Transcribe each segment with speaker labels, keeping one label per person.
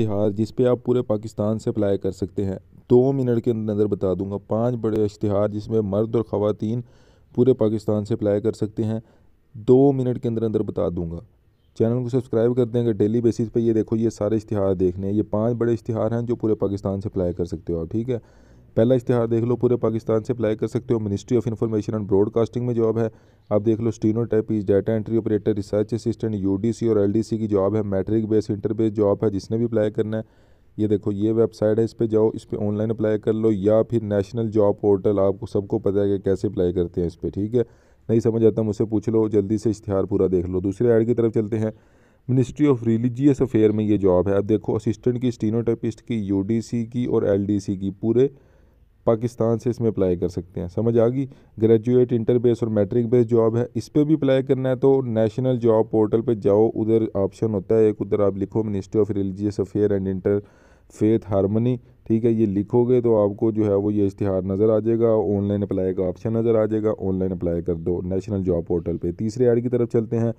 Speaker 1: इश्तहार जिस पे आप पूरे पाकिस्तान से अप्लाई कर सकते हैं दो मिनट के अंदर बता दूंगा पांच बड़े इश्तहार जिसमें मर्द और ख़वान पूरे पाकिस्तान से अप्लाई कर सकते हैं दो मिनट के अंदर अंदर बता दूंगा चैनल को सब्सक्राइब कर देंगे डेली बेसिस पे ये देखो ये सारे इश्तहार देखने हैं ये पांच बड़े इश्तहार हैं जो पूरे पाकिस्तान से अप्लाई कर सकते हो आप ठीक है पहला इश्तहार देख लो पूरे पाकिस्तान से अप्लाई कर सकते हो ministry of information and broadcasting में जॉब है आप देख लो steno typist data entry operator research assistant UDC और एलडीसी की जॉब है matric base inter base job है जिसने भी अप्लाई करना है ये देखो ये वेबसाइट है इस पर जाओ इस पर ऑनलाइन अप्लाई कर लो या फिर नेशनल जॉब पोर्टल आपको सबको पता है कि कैसे अप्लाई करते हैं इस पर ठीक है नहीं समझ आता मुझसे पूछ लो जल्दी से इश्तिहार पूरा देख लो दूसरे ऐड की तरफ चलते हैं मिनिस्ट्री ऑफ रिलीजियस अफेयर में ये जॉब है अब देखो असिस्टेंट की स्टीनोटाइपिस्ट की यूडीसी की और एलडीसी की पूरे पाकिस्तान से इसमें अप्लाई कर सकते हैं समझ आ गई ग्रेजुएट इंटर बेस और मैट्रिक बेस जॉब है इस पर भी अप्लाई करना है तो नेशनल जॉब पोर्टल पर जाओ उधर ऑप्शन होता है एक उधर आप लिखो ministry of religious affair and interfaith harmony ठीक है ये लिखोगे तो आपको जो है वो ये इश्तिहार नज़र आ जाएगा ऑनलाइन अप्लाई का ऑप्शन नज़र आ जाएगा ऑनलाइन अप्लाई कर दो नेशनल जॉब पोर्टल पर तीसरे ऐड की तरफ चलते हैं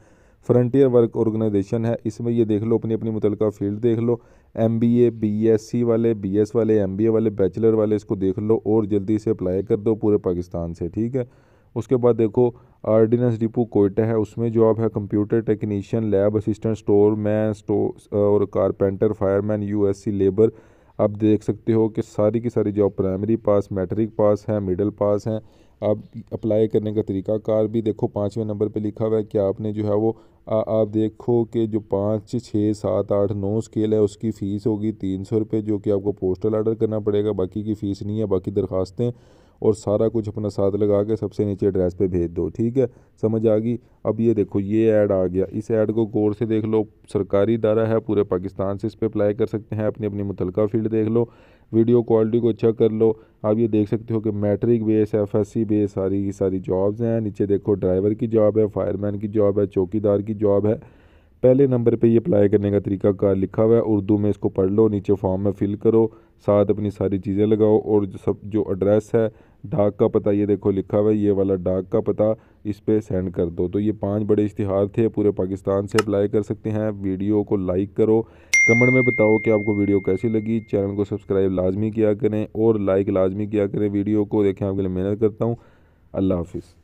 Speaker 1: फ्रंटियर वर्क ऑर्गेनाइजेशन है इसमें ये देख लो अपनी अपनी मुतल फील्ड देख लो M B A B S C वाले बी एस वाले एम बी ए वाले बैचलर वाले इसको देख लो और जल्दी से अप्लाई कर दो पूरे पाकिस्तान से ठीक है उसके बाद देखो आर्डिनेंस डिपो कोयटा है उसमें जॉब है computer technician lab assistant store man store और कारपेंटर फायरमैन यूएससी लेबर आप देख सकते हो कि सारी की सारी job primary pass matric pass हैं मिडिल पास हैं आप अप्लाई करने का तरीका कार भी देखो पाँचवें नंबर पे लिखा हुआ है कि आपने जो है वो आ, आप देखो कि जो पाँच छः सात आठ नौ स्केल है उसकी फ़ीस होगी तीन सौ रुपये जो कि आपको पोस्टल आर्डर करना पड़ेगा बाकी की फ़ीस नहीं है बाकी दरखास्तें और सारा कुछ अपना साथ लगा के सबसे नीचे एड्रेस पे भेज दो ठीक है समझ आ गई अब ये देखो ये ऐड आ गया इस ऐड को गौर से देख लो सरकारी इदारा है पूरे पाकिस्तान से इस पर अप्लाई कर सकते हैं अपनी अपनी मुतलका फील्ड देख लो वीडियो क्वालिटी को अच्छा कर लो आप ये देख सकते हो कि matric base F S C base सारी की सारी जॉब्स हैं नीचे देखो ड्राइवर की जॉब है फायरमैन की जॉब है चौकीदार की जॉब है पहले नंबर पे ये अप्लाई करने का तरीका कार लिखा हुआ है उर्दू में इसको पढ़ लो नीचे फॉर्म में फ़िल करो साथ अपनी सारी चीज़ें लगाओ और जो सब जो एड्रेस है डाक का पता ये देखो लिखा हुआ है ये वाला डाक का पता इस पर सेंड कर दो तो ये पांच बड़े इश्तिहार थे पूरे पाकिस्तान से अप्लाई कर सकते हैं वीडियो को लाइक करो कमेंट में बताओ कि आपको वीडियो कैसी लगी चैनल को सब्सक्राइब लाजमी किया करें और लाइक लाजमी किया करें वीडियो को देखें आपके लिए मेहनत करता हूँ अल्लाह हाफिज़